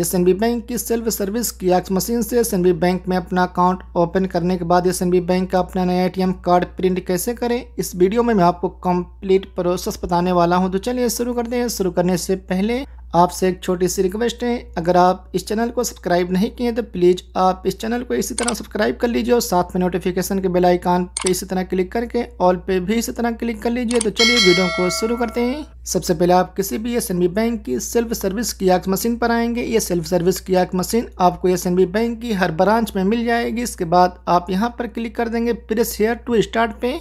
S bank की self service की एक्स मशीन से एस बैंक में अपना अकाउंट ओपन करने के बाद एस बैंक का अपना नया ए कार्ड प्रिंट कैसे करें इस वीडियो में मैं आपको कंप्लीट प्रोसेस बताने वाला हूं तो चलिए शुरू करते हैं शुरू करने से पहले आपसे एक छोटी सी रिक्वेस्ट है अगर आप इस चैनल को सब्सक्राइब नहीं किए तो प्लीज़ आप इस चैनल को इसी तरह सब्सक्राइब कर लीजिए और साथ में नोटिफिकेशन के बेल आइकन पे इसी तरह क्लिक करके ऑल पे भी इसी तरह क्लिक कर लीजिए तो चलिए वीडियो को शुरू करते हैं सबसे पहले आप किसी भी एस बैंक की सेल्फ सर्विस की आग मशीन पर आएंगे ये सेल्फ सर्विस की आग मशीन आपको एस बैंक की हर ब्रांच में मिल जाएगी इसके बाद आप यहाँ पर क्लिक कर देंगे प्रेस हेयर टू स्टार्ट पे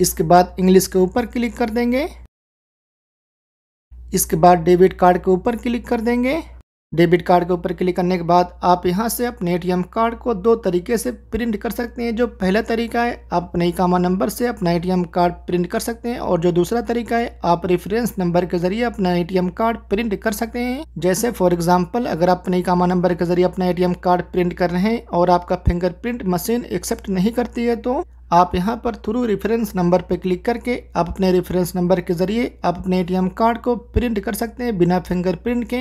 इसके बाद इंग्लिश के ऊपर क्लिक कर देंगे इसके बाद डेबिट कार्ड के ऊपर क्लिक कर देंगे डेबिट कार्ड के ऊपर क्लिक करने के बाद आप यहाँ से अपने एटीएम कार्ड को दो तरीके से प्रिंट कर सकते हैं जो पहला तरीका है आप अपने इकामा नंबर से अपना एटीएम कार्ड प्रिंट कर सकते हैं और जो दूसरा तरीका है आप रेफरेंस नंबर के जरिए अपना एटीएम कार्ड प्रिंट कर सकते हैं जैसे फॉर एग्जाम्पल अगर आप अपने इकामा नंबर के जरिए अपना ए कार्ड प्रिंट कर रहे हैं और आपका फिंगरप्रिंट मशीन एक्सेप्ट नहीं करती है तो आप यहाँ पर थ्रू रेफरेंस नंबर पर क्लिक करके आप अपने रेफरेंस नंबर के ज़रिए आप अपने एटीएम कार्ड को प्रिंट कर सकते हैं बिना फिंगर प्रिंट के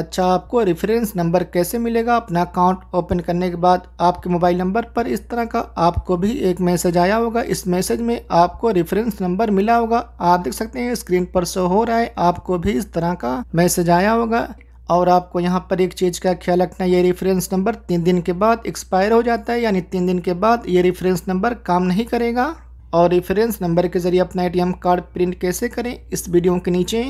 अच्छा आपको रेफरेंस नंबर कैसे मिलेगा अपना अकाउंट ओपन करने के बाद आपके मोबाइल नंबर पर इस तरह का आपको भी एक मैसेज आया होगा इस मैसेज में आपको रेफरेंस नंबर मिला होगा आप देख सकते हैं स्क्रीन पर शो हो रहा है आपको भी इस तरह का मैसेज आया होगा और आपको यहाँ पर एक चीज़ का ख्याल रखना ये रेफरेंस नंबर तीन दिन के बाद एक्सपायर हो जाता है यानी तीन दिन के बाद ये रेफरेंस नंबर काम नहीं करेगा और रेफरेंस नंबर के ज़रिए अपना एटीएम कार्ड प्रिंट कैसे करें इस वीडियो के नीचे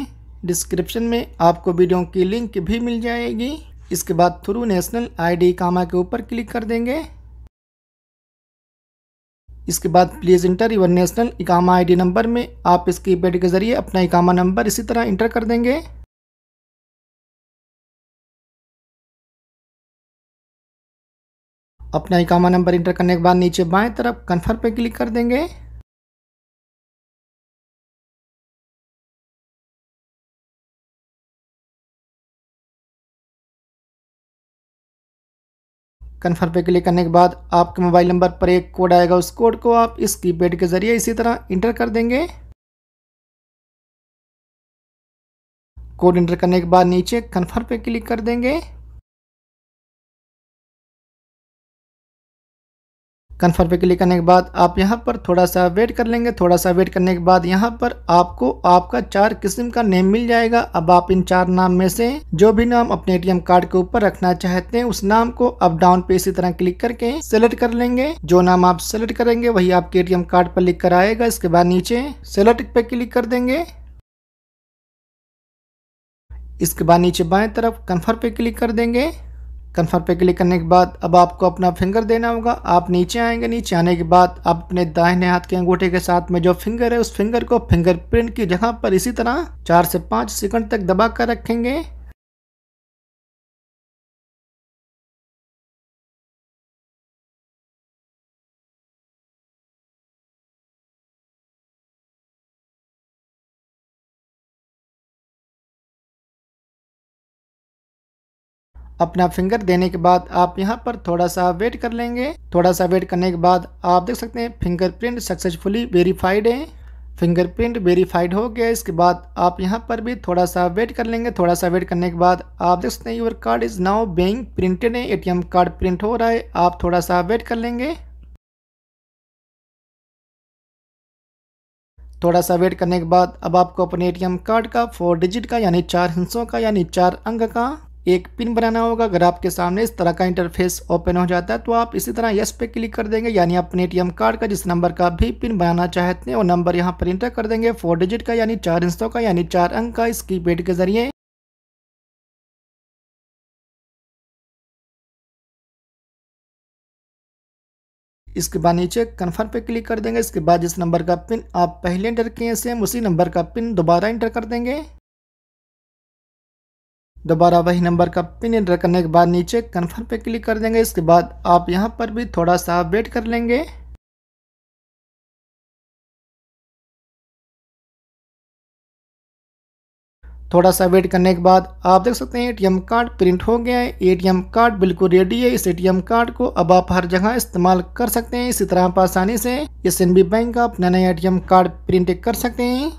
डिस्क्रिप्शन में आपको वीडियो की लिंक भी मिल जाएगी इसके बाद थ्रू नेशनल डी कामा के ऊपर क्लिक कर देंगे इसके बाद प्लीज़ इंटर यूर नेशनल इकामा आईडी नंबर में आप इसकी पेड के ज़रिए अपना इकामा नंबर इसी तरह इंटर कर देंगे अपना इकामा नंबर इंटर करने के बाद नीचे बाएं तरफ कन्फर्म पे क्लिक कर देंगे कन्फर्म पे क्लिक करने के बाद आपके मोबाइल नंबर पर एक कोड आएगा उस कोड को आप इस कीपैड के ज़रिए इसी तरह इंटर कर देंगे कोड इंटर करने के बाद नीचे कन्फर्म पे क्लिक कर देंगे कन्फर्म पे क्लिक करने के बाद आप यहाँ पर थोड़ा सा वेट कर लेंगे थोड़ा सा वेट करने के बाद यहाँ पर आपको आपका चार किस्म का नेम मिल जाएगा अब आप इन चार नाम में से जो भी नाम अपने एटीएम कार्ड के ऊपर रखना चाहते हैं उस नाम को अप डाउन पे इसी तरह क्लिक करके सेलेक्ट कर लेंगे जो नाम आप सेलेक्ट करेंगे वही आपके ए कार्ड पर लिख कर आएगा इसके बाद नीचे सेलेक्ट पे क्लिक कर देंगे इसके बाद नीचे बाएं तरफ कन्फर्म पे क्लिक कर देंगे कन्फर्म पे क्लिक करने के बाद अब आपको अपना फिंगर देना होगा आप नीचे आएंगे नीचे आने के बाद आप अपने दाहिने हाथ के अंगूठे के साथ में जो फिंगर है उस फिंगर को फिंगरप्रिंट की जगह पर इसी तरह चार से पाँच सेकंड तक दबा कर रखेंगे अपना फिंगर देने के बाद आप यहाँ पर थोड़ा सा वेट कर लेंगे थोड़ा सा वेट करने के बाद आप देख सकते हैं फिंगरप्रिंट सक्सेसफुली वेरीफाइड है फिंगरप्रिंट वेरीफाइड हो गया इसके बाद आप यहाँ पर भी थोड़ा सा वेट कर लेंगे थोड़ा सा वेट करने के बाद आप देख सकते हैं your card is now being printed है एटीएम कार्ड प्रिंट हो रहा है आप थोड़ा सा वेट कर लेंगे थोड़ा सा वेट करने के बाद अब आपको अपने एटीएम कार्ड का फोर डिजिट का यानी चार हिंसों का यानी चार अंक का एक पिन बनाना होगा अगर आपके सामने इस तरह का इंटरफेस ओपन हो जाता है तो आप इसी तरह यस पे क्लिक कर देंगे यानी अपने एटीएम कार्ड का जिस नंबर का भी पिन बनाना चाहते हैं वो नंबर यहाँ पर इंटर कर देंगे फोर डिजिट का यानी चार इंचों का यानी चार अंक का इस की के जरिए इसके बाद नीचे कन्फर्म पे क्लिक कर देंगे इसके बाद जिस नंबर का पिन आप पहले इंटर किए सेम उसी नंबर का पिन दोबारा इंटर कर देंगे दोबारा वही नंबर का पिन एंटर करने के बाद नीचे कन्फर्म पे क्लिक कर देंगे इसके बाद आप यहाँ पर भी थोड़ा सा वेट कर लेंगे थोड़ा सा वेट करने के बाद आप देख सकते हैं एटीएम कार्ड प्रिंट हो गया है एटीएम कार्ड बिल्कुल रेडी है इस एटीएम कार्ड को अब आप हर जगह इस्तेमाल कर सकते हैं इसी तरह आप आसानी से एस बैंक का अपना नया एटीएम कार्ड प्रिंट कर सकते हैं